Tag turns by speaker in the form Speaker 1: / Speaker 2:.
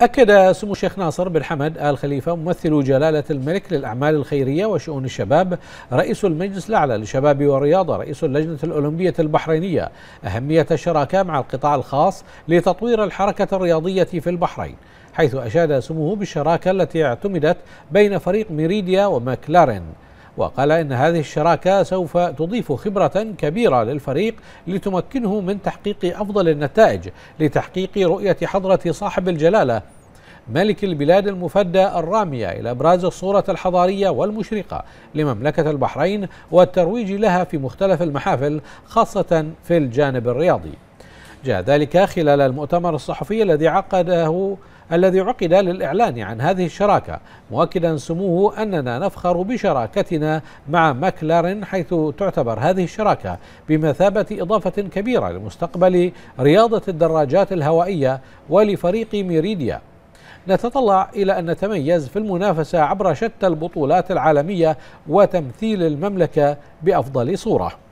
Speaker 1: أكد سمو الشيخ ناصر بن حمد آل خليفة ممثل جلالة الملك للأعمال الخيرية وشؤون الشباب رئيس المجلس الأعلى للشباب والرياضة رئيس اللجنة الأولمبية البحرينية أهمية الشراكة مع القطاع الخاص لتطوير الحركة الرياضية في البحرين حيث أشاد سموه بالشراكة التي اعتمدت بين فريق ميريديا وماكلارين وقال إن هذه الشراكة سوف تضيف خبرة كبيرة للفريق لتمكنه من تحقيق أفضل النتائج لتحقيق رؤية حضرة صاحب الجلالة ملك البلاد المفدى الرامية إلى إبراز الصورة الحضارية والمشرقة لمملكة البحرين والترويج لها في مختلف المحافل خاصة في الجانب الرياضي جاء ذلك خلال المؤتمر الصحفي الذي عقده الذي عقد للإعلان عن هذه الشراكة مؤكدا سموه أننا نفخر بشراكتنا مع ماكلارين حيث تعتبر هذه الشراكة بمثابة إضافة كبيرة لمستقبل رياضة الدراجات الهوائية ولفريق ميريديا نتطلع إلى أن نتميز في المنافسة عبر شتى البطولات العالمية وتمثيل المملكة بأفضل صورة